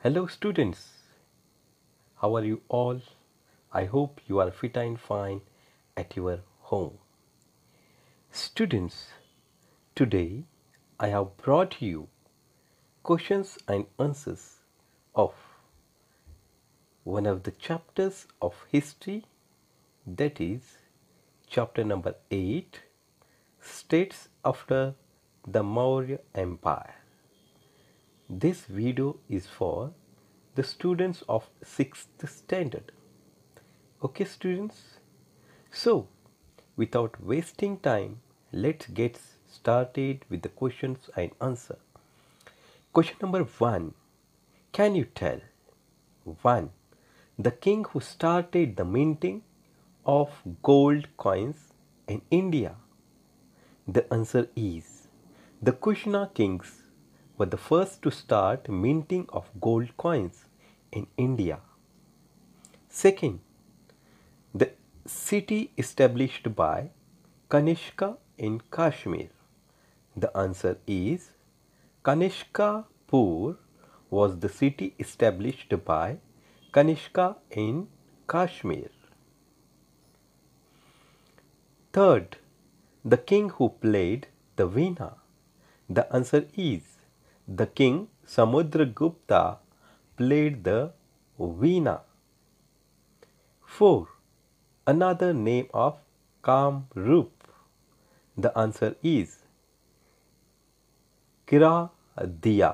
Hello students, how are you all? I hope you are fit and fine at your home. Students, today I have brought you questions and answers of one of the chapters of history that is chapter number 8 States after the Maurya Empire. This video is for the students of 6th standard. Okay students? So without wasting time let's get started with the questions and answer. Question number 1. Can you tell? 1. The king who started the minting of gold coins in India? The answer is the Kushna kings were the first to start minting of gold coins in India. Second, the city established by Kanishka in Kashmir. The answer is Kanishkapur was the city established by Kanishka in Kashmir. Third, the king who played the veena. The answer is the king Samudragupta played the veena. 4. Another name of Kamrup. The answer is Kiradiya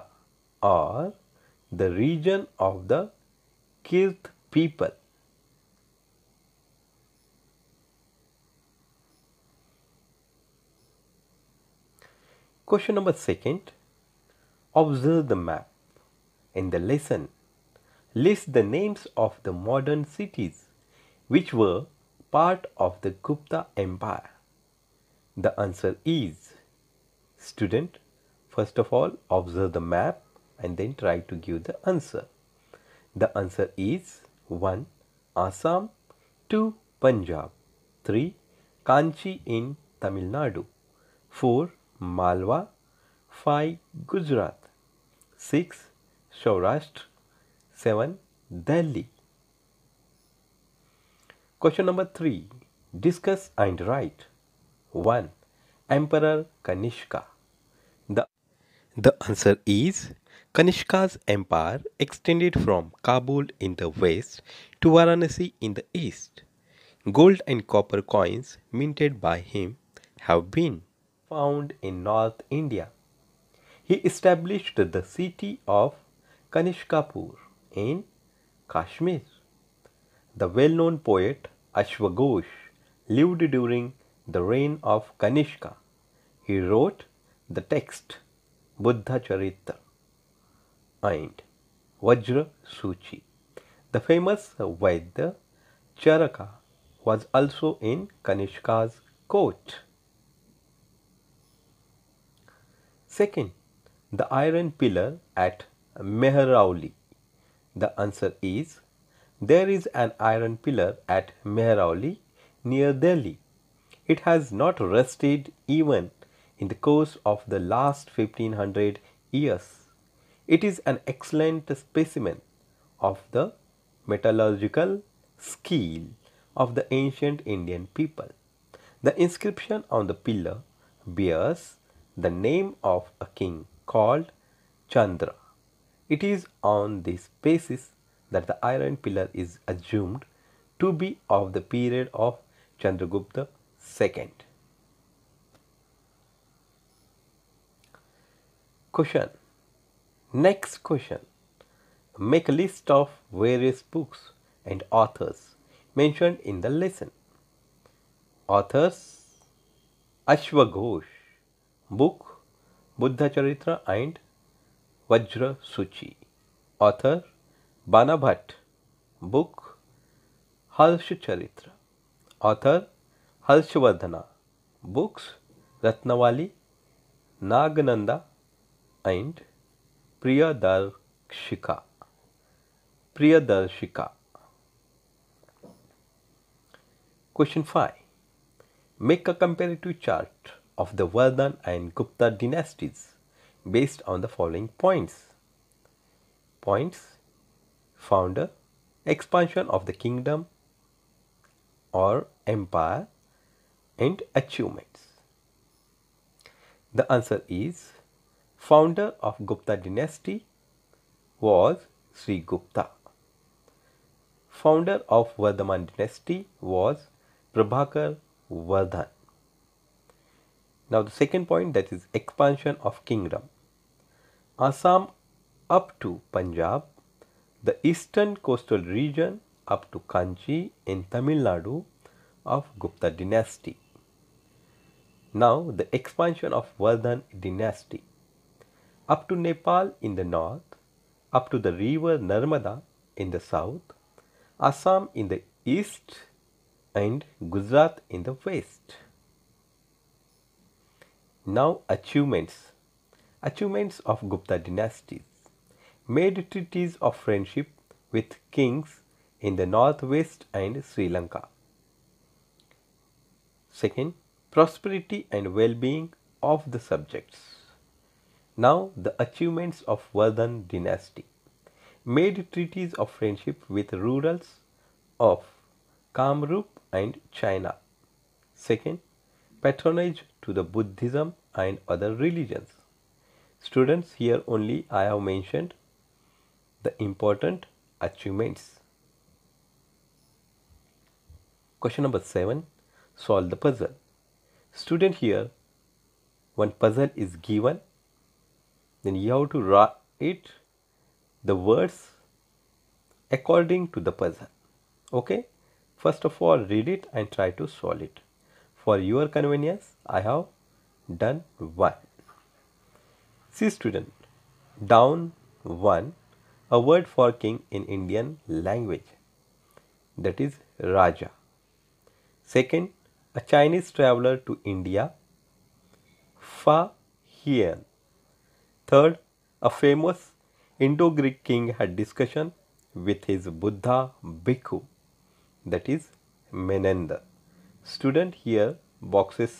or the region of the Kirt people. Question number second Observe the map. In the lesson, list the names of the modern cities which were part of the Gupta Empire. The answer is Student, first of all, observe the map and then try to give the answer. The answer is 1. Assam 2. Punjab 3. Kanchi in Tamil Nadu 4. Malwa 5. Gujarat 6. Saurashtra 7. Delhi Question number 3 Discuss and write 1. Emperor Kanishka The, the answer is Kanishka's empire extended from Kabul in the west to Varanasi in the east. Gold and copper coins minted by him have been found in North India. He established the city of Kanishkapur in Kashmir. The well-known poet Ashwagosh lived during the reign of Kanishka. He wrote the text Buddha Charitra and Vajra Suchi. The famous Vaidya Charaka was also in Kanishka's court. Second, the iron pillar at Mehrauli. The answer is there is an iron pillar at Mehrauli near Delhi. It has not rusted even in the course of the last 1500 years. It is an excellent specimen of the metallurgical skill of the ancient Indian people. The inscription on the pillar bears the name of a king called Chandra. It is on this basis that the iron pillar is assumed to be of the period of Chandragupta II. Question. Next question. Make a list of various books and authors mentioned in the lesson. Authors Ashwaghosh book Buddha Charitra and वज्र सूची author बाना Bhatt book Harsha Charitra author Harshavardhana books Ratnavali Nagananda and Priyadarshika Priyadarshika question five make a comparative chart of the Vardhan and Gupta dynasties based on the following points. Points Founder Expansion of the kingdom or empire and achievements. The answer is founder of Gupta dynasty was Sri Gupta. Founder of Vardhaman dynasty was Prabhakar Vardhan. Now the second point that is expansion of kingdom. Assam up to Punjab, the eastern coastal region up to Kanchi in Tamil Nadu of Gupta dynasty. Now the expansion of Vardhan dynasty up to Nepal in the north, up to the river Narmada in the south, Assam in the east and Gujarat in the west. Now achievements. Achievements of Gupta dynasties. Made treaties of friendship with kings in the northwest and Sri Lanka. Second, prosperity and well-being of the subjects. Now the achievements of Vardhan dynasty. Made treaties of friendship with rurals of Kamrup and China. Second, patronage to the Buddhism and other religions. Students, here only I have mentioned the important achievements. Question number 7. Solve the puzzle. Student here, one puzzle is given. Then you have to write the words according to the puzzle. Okay? First of all, read it and try to solve it. For your convenience, I have done 1. See student, down 1, a word for king in Indian language, that is Raja. Second, a Chinese traveler to India, Fa Hien. Third, a famous Indo-Greek king had discussion with his Buddha Bhikkhu, that is Menander. Student here boxes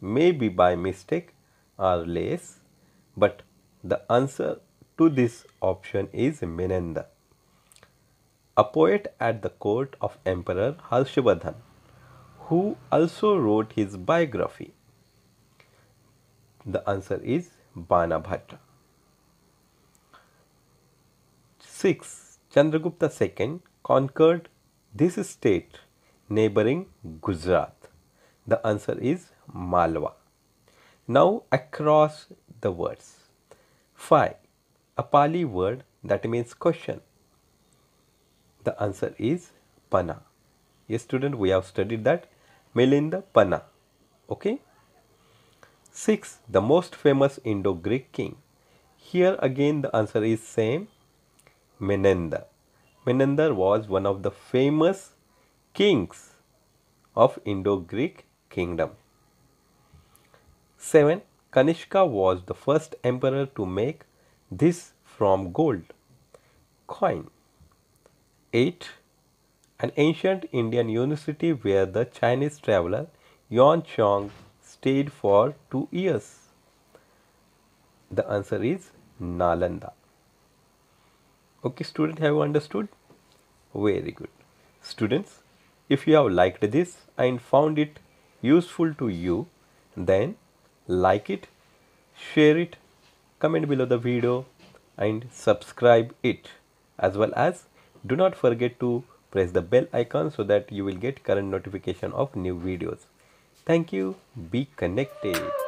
may be by mistake or less but the answer to this option is Menanda. A poet at the court of Emperor Harshvardhan who also wrote his biography. The answer is Banabhata. 6. Chandragupta II conquered this state neighboring Gujarat? The answer is Malwa. Now across the words. Five. a Pali word that means question. The answer is Pana. Yes student, we have studied that. Melinda Pana. Okay. 6. The most famous Indo-Greek king. Here again the answer is same. Menander. Menander was one of the famous kings of Indo-Greek kingdom. 7. Kanishka was the first emperor to make this from gold coin. 8. An ancient Indian university where the Chinese traveler Yuan Chong stayed for two years. The answer is Nalanda. Okay, student, have you understood? Very good. Students, if you have liked this and found it useful to you, then like it, share it, comment below the video and subscribe it as well as do not forget to press the bell icon so that you will get current notification of new videos. Thank you. Be connected.